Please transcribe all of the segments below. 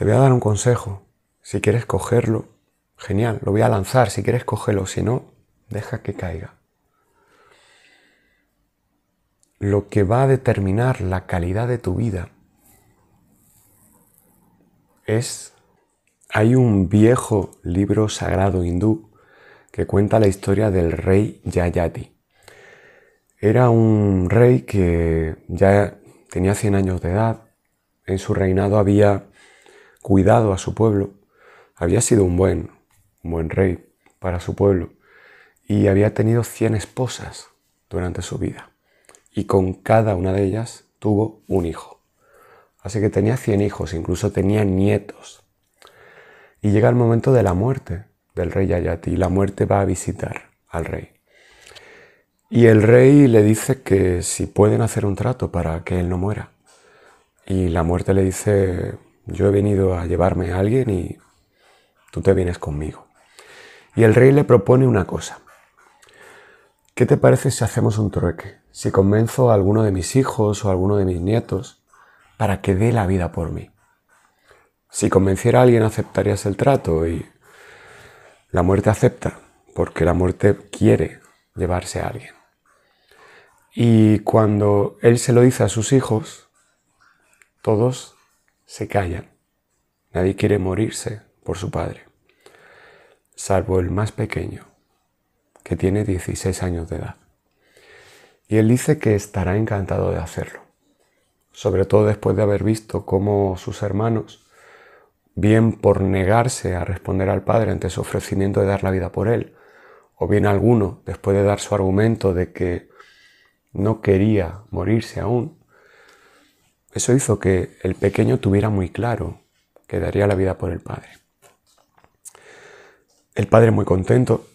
Te voy a dar un consejo. Si quieres cogerlo, genial, lo voy a lanzar. Si quieres, cogerlo, Si no, deja que caiga. Lo que va a determinar la calidad de tu vida es... Hay un viejo libro sagrado hindú que cuenta la historia del rey Yayati. Era un rey que ya tenía 100 años de edad. En su reinado había cuidado a su pueblo, había sido un buen, buen rey para su pueblo y había tenido 100 esposas durante su vida y con cada una de ellas tuvo un hijo. Así que tenía 100 hijos, incluso tenía nietos. Y llega el momento de la muerte del rey Ayati y la muerte va a visitar al rey. Y el rey le dice que si pueden hacer un trato para que él no muera. Y la muerte le dice, yo he venido a llevarme a alguien y tú te vienes conmigo. Y el rey le propone una cosa. ¿Qué te parece si hacemos un trueque? Si convenzo a alguno de mis hijos o a alguno de mis nietos para que dé la vida por mí. Si convenciera a alguien aceptarías el trato y la muerte acepta, porque la muerte quiere llevarse a alguien. Y cuando él se lo dice a sus hijos, todos se callan. Nadie quiere morirse por su padre, salvo el más pequeño, que tiene 16 años de edad. Y él dice que estará encantado de hacerlo, sobre todo después de haber visto cómo sus hermanos, bien por negarse a responder al padre ante su ofrecimiento de dar la vida por él, o bien alguno, después de dar su argumento de que no quería morirse aún, eso hizo que el pequeño tuviera muy claro que daría la vida por el padre. El padre muy contento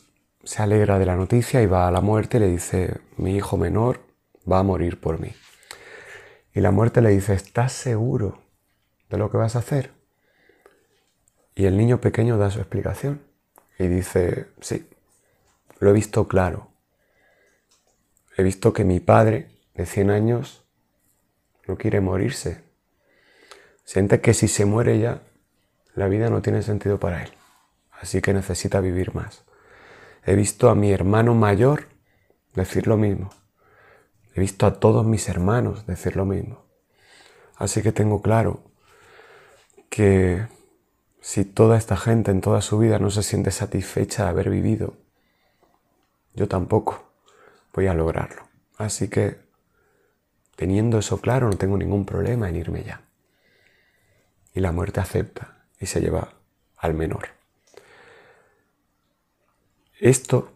se alegra de la noticia y va a la muerte y le dice, mi hijo menor va a morir por mí. Y la muerte le dice, ¿estás seguro de lo que vas a hacer? Y el niño pequeño da su explicación y dice, sí, lo he visto claro. He visto que mi padre de 100 años no quiere morirse. Siente que si se muere ya, la vida no tiene sentido para él. Así que necesita vivir más. He visto a mi hermano mayor decir lo mismo. He visto a todos mis hermanos decir lo mismo. Así que tengo claro que si toda esta gente en toda su vida no se siente satisfecha de haber vivido, yo tampoco voy a lograrlo. Así que Teniendo eso claro, no tengo ningún problema en irme ya. Y la muerte acepta y se lleva al menor. Esto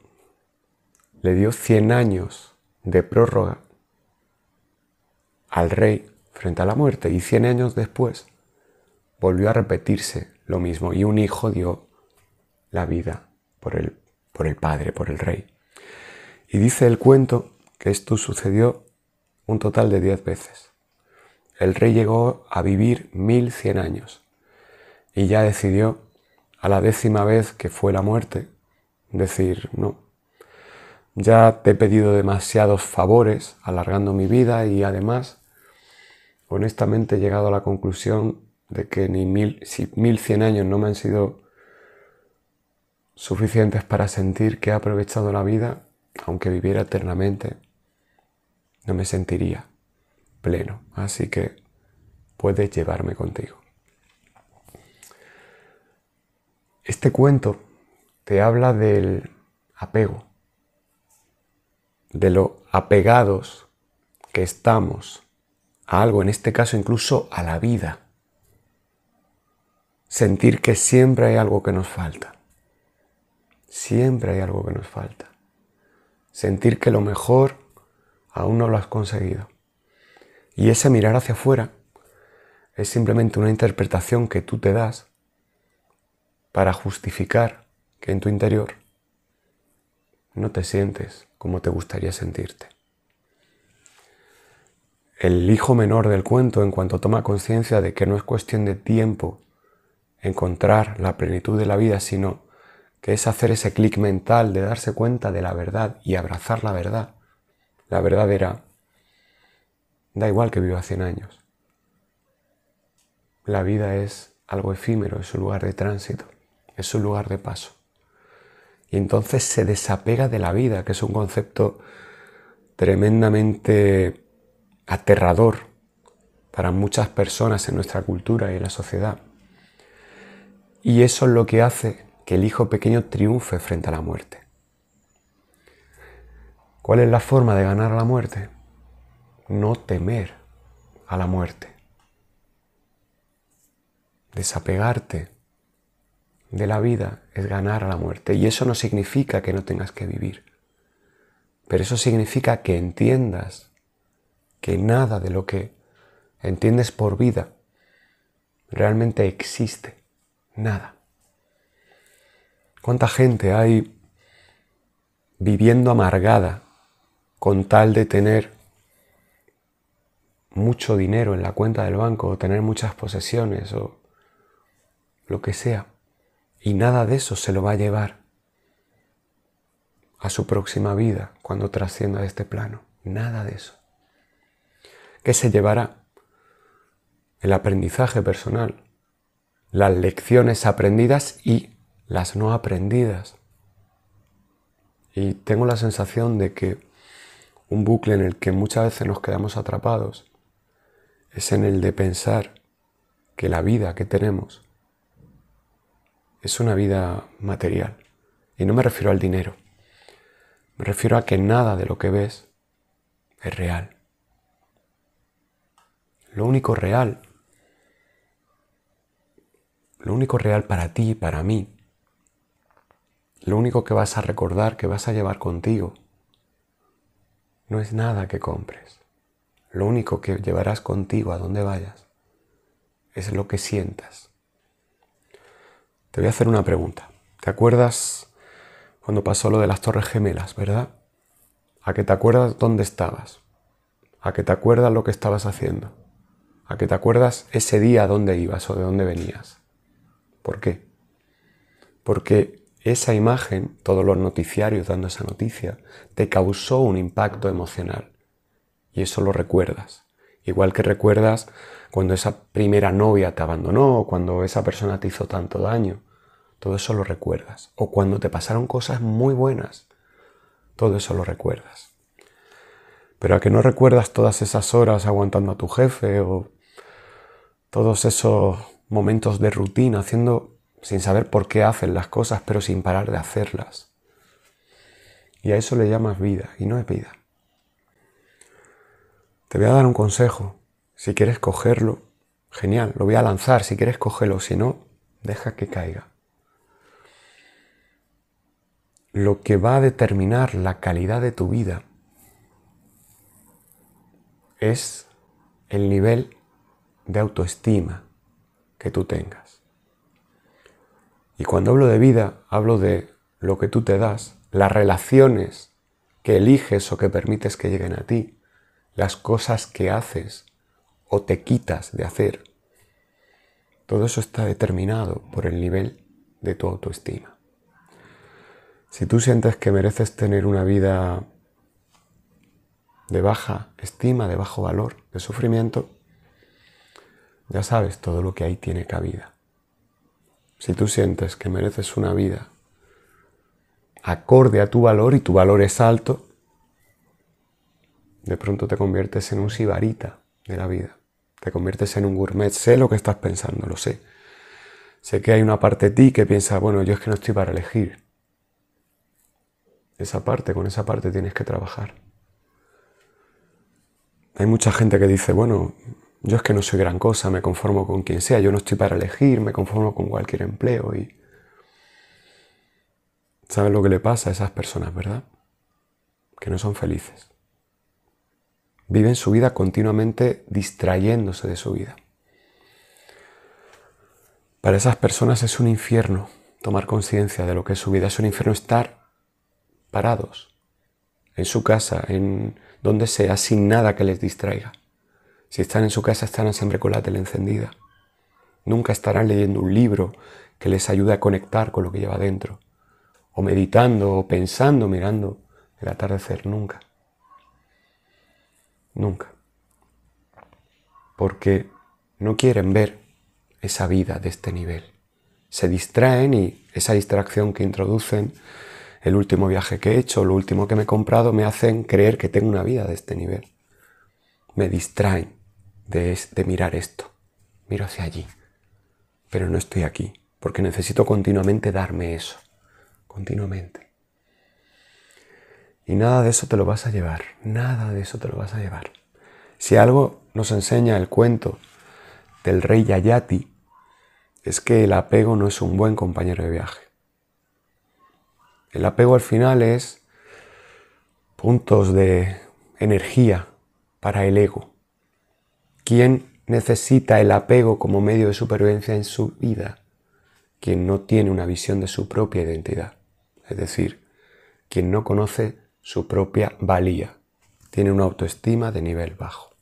le dio 100 años de prórroga al rey frente a la muerte y 100 años después volvió a repetirse lo mismo y un hijo dio la vida por el, por el padre, por el rey. Y dice el cuento que esto sucedió un total de 10 veces. El rey llegó a vivir 1100 años y ya decidió a la décima vez que fue la muerte decir no. Ya te he pedido demasiados favores alargando mi vida y además honestamente he llegado a la conclusión de que ni mil, si 1100 años no me han sido suficientes para sentir que he aprovechado la vida, aunque viviera eternamente, me sentiría pleno. Así que puedes llevarme contigo. Este cuento te habla del apego, de lo apegados que estamos a algo, en este caso incluso a la vida. Sentir que siempre hay algo que nos falta. Siempre hay algo que nos falta. Sentir que lo mejor aún no lo has conseguido. Y ese mirar hacia afuera es simplemente una interpretación que tú te das para justificar que en tu interior no te sientes como te gustaría sentirte. El hijo menor del cuento, en cuanto toma conciencia de que no es cuestión de tiempo encontrar la plenitud de la vida, sino que es hacer ese clic mental de darse cuenta de la verdad y abrazar la verdad, la verdad era, da igual que viva 100 años. La vida es algo efímero, es un lugar de tránsito, es un lugar de paso. Y entonces se desapega de la vida, que es un concepto tremendamente aterrador para muchas personas en nuestra cultura y en la sociedad. Y eso es lo que hace que el hijo pequeño triunfe frente a la muerte. ¿Cuál es la forma de ganar a la muerte? No temer a la muerte. Desapegarte de la vida es ganar a la muerte. Y eso no significa que no tengas que vivir. Pero eso significa que entiendas que nada de lo que entiendes por vida realmente existe. Nada. ¿Cuánta gente hay viviendo amargada con tal de tener mucho dinero en la cuenta del banco o tener muchas posesiones o lo que sea. Y nada de eso se lo va a llevar a su próxima vida cuando trascienda este plano. Nada de eso. ¿Qué se llevará? El aprendizaje personal, las lecciones aprendidas y las no aprendidas. Y tengo la sensación de que un bucle en el que muchas veces nos quedamos atrapados es en el de pensar que la vida que tenemos es una vida material. Y no me refiero al dinero. Me refiero a que nada de lo que ves es real. Lo único real, lo único real para ti, para mí, lo único que vas a recordar, que vas a llevar contigo, no es nada que compres. Lo único que llevarás contigo a donde vayas es lo que sientas. Te voy a hacer una pregunta. ¿Te acuerdas cuando pasó lo de las Torres Gemelas, verdad? A que te acuerdas dónde estabas. A que te acuerdas lo que estabas haciendo. A que te acuerdas ese día dónde ibas o de dónde venías. ¿Por qué? Porque esa imagen, todos los noticiarios dando esa noticia, te causó un impacto emocional. Y eso lo recuerdas. Igual que recuerdas cuando esa primera novia te abandonó, o cuando esa persona te hizo tanto daño. Todo eso lo recuerdas. O cuando te pasaron cosas muy buenas. Todo eso lo recuerdas. Pero a que no recuerdas todas esas horas aguantando a tu jefe o todos esos momentos de rutina, haciendo sin saber por qué hacen las cosas, pero sin parar de hacerlas. Y a eso le llamas vida, y no es vida. Te voy a dar un consejo. Si quieres cogerlo, genial, lo voy a lanzar. Si quieres cogerlo, si no, deja que caiga. Lo que va a determinar la calidad de tu vida es el nivel de autoestima que tú tengas. Y cuando hablo de vida, hablo de lo que tú te das, las relaciones que eliges o que permites que lleguen a ti, las cosas que haces o te quitas de hacer. Todo eso está determinado por el nivel de tu autoestima. Si tú sientes que mereces tener una vida de baja estima, de bajo valor, de sufrimiento, ya sabes, todo lo que ahí tiene cabida si tú sientes que mereces una vida acorde a tu valor y tu valor es alto, de pronto te conviertes en un sibarita de la vida, te conviertes en un gourmet, sé lo que estás pensando, lo sé. Sé que hay una parte de ti que piensa, bueno, yo es que no estoy para elegir. Esa parte, con esa parte tienes que trabajar. Hay mucha gente que dice, bueno, yo es que no soy gran cosa, me conformo con quien sea, yo no estoy para elegir, me conformo con cualquier empleo y... ¿Saben lo que le pasa a esas personas, verdad? Que no son felices. Viven su vida continuamente distrayéndose de su vida. Para esas personas es un infierno tomar conciencia de lo que es su vida, es un infierno estar parados en su casa, en donde sea, sin nada que les distraiga. Si están en su casa estarán siempre con la tele encendida. Nunca estarán leyendo un libro que les ayude a conectar con lo que lleva dentro. O meditando, o pensando, mirando el atardecer. Nunca. Nunca. Porque no quieren ver esa vida de este nivel. Se distraen y esa distracción que introducen, el último viaje que he hecho, lo último que me he comprado, me hacen creer que tengo una vida de este nivel. Me distraen de, mirar esto. Miro hacia allí, pero no estoy aquí, porque necesito continuamente darme eso, continuamente. Y nada de eso te lo vas a llevar, nada de eso te lo vas a llevar. Si algo nos enseña el cuento del rey Yayati, es que el apego no es un buen compañero de viaje. El apego al final es puntos de energía para el ego, ¿Quién necesita el apego como medio de supervivencia en su vida? Quien no tiene una visión de su propia identidad, es decir, quien no conoce su propia valía, tiene una autoestima de nivel bajo.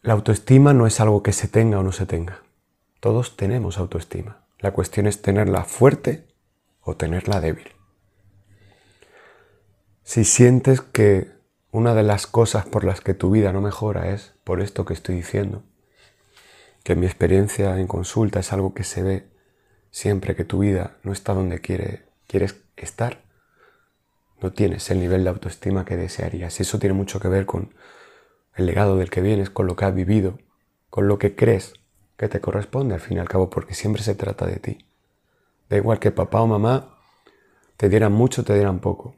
La autoestima no es algo que se tenga o no se tenga. Todos tenemos autoestima. La cuestión es tenerla fuerte o tenerla débil. Si sientes que una de las cosas por las que tu vida no mejora es por esto que estoy diciendo, que mi experiencia en consulta es algo que se ve siempre que tu vida no está donde quieres estar, no tienes el nivel de autoestima que desearías. Y eso tiene mucho que ver con el legado del que vienes, con lo que has vivido, con lo que crees que te corresponde al fin y al cabo, porque siempre se trata de ti. Da igual que papá o mamá te dieran mucho, o te dieran poco.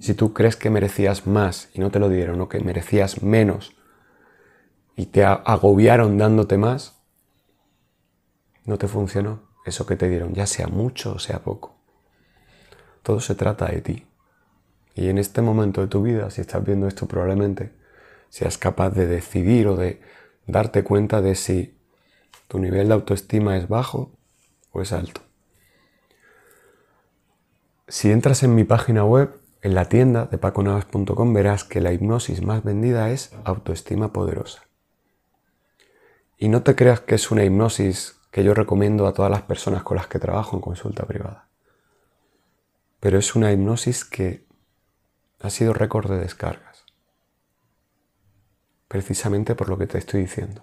Si tú crees que merecías más y no te lo dieron, o que merecías menos y te agobiaron dándote más, no te funcionó eso que te dieron, ya sea mucho o sea poco. Todo se trata de ti. Y en este momento de tu vida, si estás viendo esto probablemente, seas capaz de decidir o de darte cuenta de si tu nivel de autoestima es bajo o es alto. Si entras en mi página web, en la tienda de paconavas.com verás que la hipnosis más vendida es autoestima poderosa. Y no te creas que es una hipnosis que yo recomiendo a todas las personas con las que trabajo en consulta privada. Pero es una hipnosis que ha sido récord de descargas. Precisamente por lo que te estoy diciendo.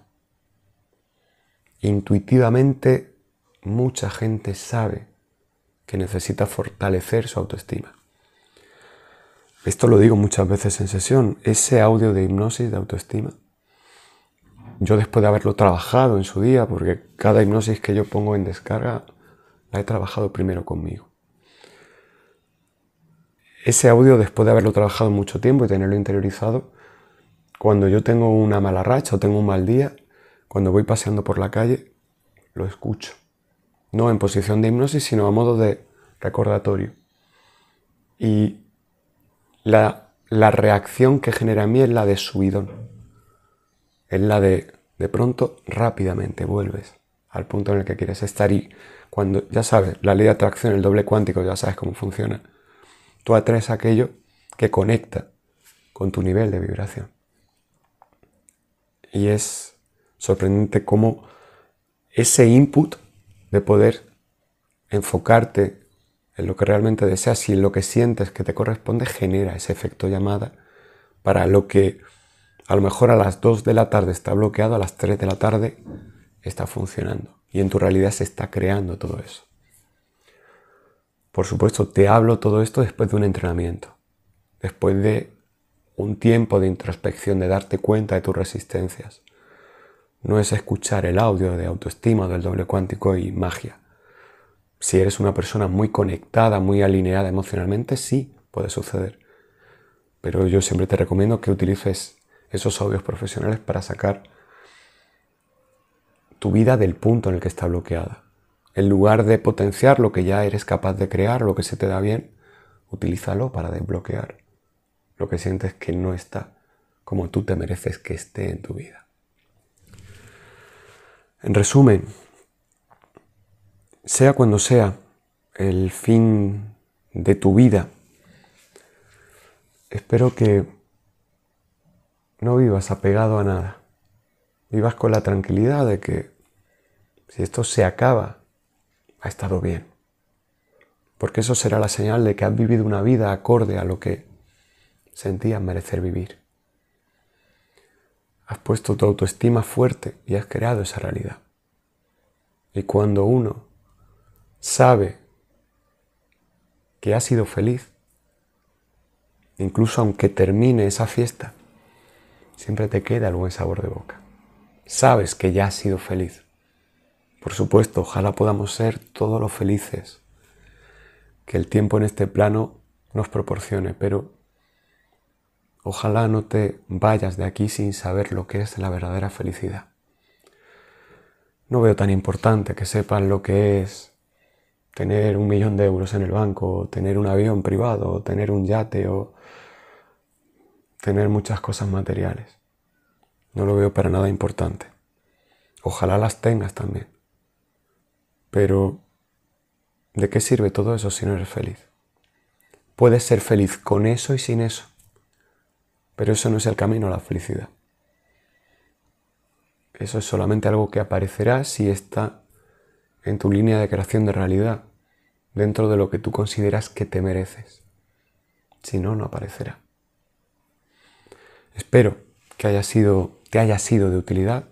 Intuitivamente mucha gente sabe que necesita fortalecer su autoestima esto lo digo muchas veces en sesión, ese audio de hipnosis de autoestima, yo después de haberlo trabajado en su día, porque cada hipnosis que yo pongo en descarga, la he trabajado primero conmigo. Ese audio, después de haberlo trabajado mucho tiempo y tenerlo interiorizado, cuando yo tengo una mala racha o tengo un mal día, cuando voy paseando por la calle, lo escucho. No en posición de hipnosis, sino a modo de recordatorio. Y la, la reacción que genera en mí es la de subidón. Es la de, de pronto, rápidamente vuelves al punto en el que quieres estar y cuando, ya sabes, la ley de atracción, el doble cuántico, ya sabes cómo funciona. Tú atraes aquello que conecta con tu nivel de vibración. Y es sorprendente cómo ese input de poder enfocarte en lo que realmente deseas, en lo que sientes que te corresponde genera ese efecto llamada para lo que a lo mejor a las 2 de la tarde está bloqueado, a las 3 de la tarde está funcionando. Y en tu realidad se está creando todo eso. Por supuesto, te hablo todo esto después de un entrenamiento, después de un tiempo de introspección, de darte cuenta de tus resistencias. No es escuchar el audio de autoestima o del doble cuántico y magia. Si eres una persona muy conectada, muy alineada emocionalmente, sí puede suceder. Pero yo siempre te recomiendo que utilices esos audios profesionales para sacar tu vida del punto en el que está bloqueada. En lugar de potenciar lo que ya eres capaz de crear, lo que se te da bien, utilízalo para desbloquear lo que sientes que no está como tú te mereces que esté en tu vida. En resumen, sea cuando sea el fin de tu vida, espero que no vivas apegado a nada. Vivas con la tranquilidad de que si esto se acaba, ha estado bien. Porque eso será la señal de que has vivido una vida acorde a lo que sentías merecer vivir. Has puesto tu autoestima fuerte y has creado esa realidad. Y cuando uno sabe que ha sido feliz, incluso aunque termine esa fiesta, siempre te queda el buen sabor de boca. Sabes que ya has sido feliz. Por supuesto, ojalá podamos ser todos los felices que el tiempo en este plano nos proporcione, pero ojalá no te vayas de aquí sin saber lo que es la verdadera felicidad. No veo tan importante que sepas lo que es tener un millón de euros en el banco, tener un avión privado, tener un yate o tener muchas cosas materiales. No lo veo para nada importante. Ojalá las tengas también. Pero, ¿de qué sirve todo eso si no eres feliz? Puedes ser feliz con eso y sin eso. Pero eso no es el camino a la felicidad. Eso es solamente algo que aparecerá si está en tu línea de creación de realidad, dentro de lo que tú consideras que te mereces. Si no, no aparecerá. Espero que haya sido, te haya sido de utilidad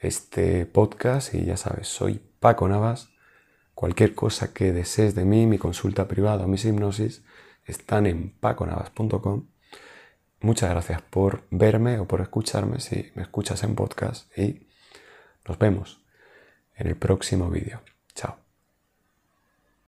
este podcast y ya sabes, soy Paco Navas. Cualquier cosa que desees de mí, mi consulta privada o mis hipnosis están en paconavas.com. Muchas gracias por verme o por escucharme si me escuchas en podcast y nos vemos en el próximo vídeo. Chao.